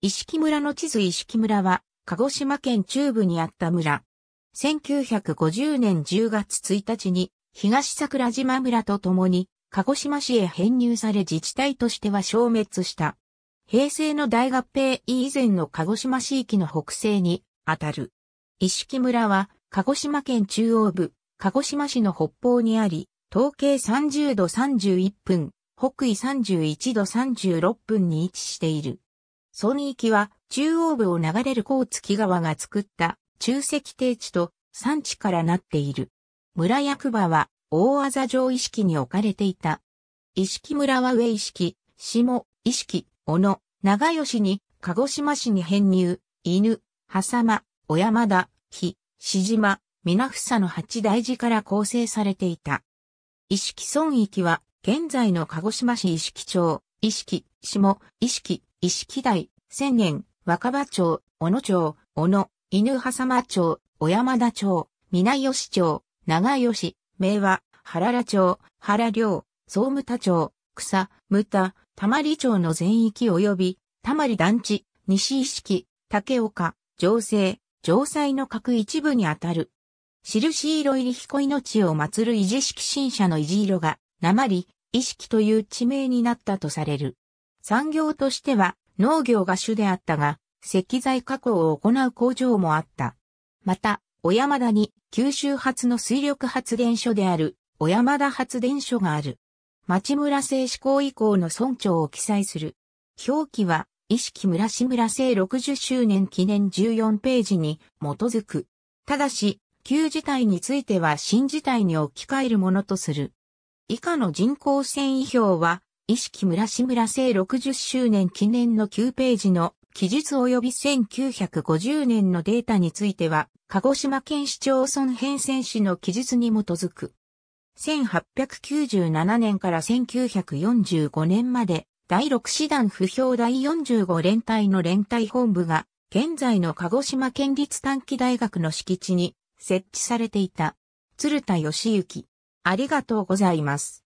石木村の地図石木村は、鹿児島県中部にあった村。1950年10月1日に、東桜島村とともに、鹿児島市へ編入され自治体としては消滅した。平成の大合併以前の鹿児島市域の北西にあたる。石木村は鹿児島県中央部、鹿児島市の北方にあり、東経30度31分、北緯31度36分に位置している。ソニーは中央部を流れる甲月川が作った中石低地と産地からなっている。村役場は大あざ城意識に置かれていた。意識村は上意識、下、意識、小野、長吉に、鹿児島市に編入、犬、狭間、小山田、日、志島、皆房の八大寺から構成されていた。意識村域は、現在の鹿児島市意識町、意識、下、意識、石木台、千年、若葉町、小野町、小野、犬狭間町、小山田町、南吉町、長吉、明和、原良町、原良、総務田町、草、牟田、まり町の全域及び、まり団地、西意識、竹岡、城西、城西の各一部にあたる。印色入り彦命を祀る維持式神社の維持色が、鉛、意識という地名になったとされる。産業としては農業が主であったが、石材加工を行う工場もあった。また、小山田に九州発の水力発電所である小山田発電所がある。町村製施向以降の村長を記載する。表記は、意識村市村製60周年記念14ページに基づく。ただし、旧事態については新事態に置き換えるものとする。以下の人口繊移表は、意識村志村生60周年記念の9ページの記述及び1950年のデータについては、鹿児島県市町村編成史の記述に基づく。1897年から1945年まで、第6師団不評第45連隊の連隊本部が、現在の鹿児島県立短期大学の敷地に設置されていた。鶴田義行。ありがとうございます。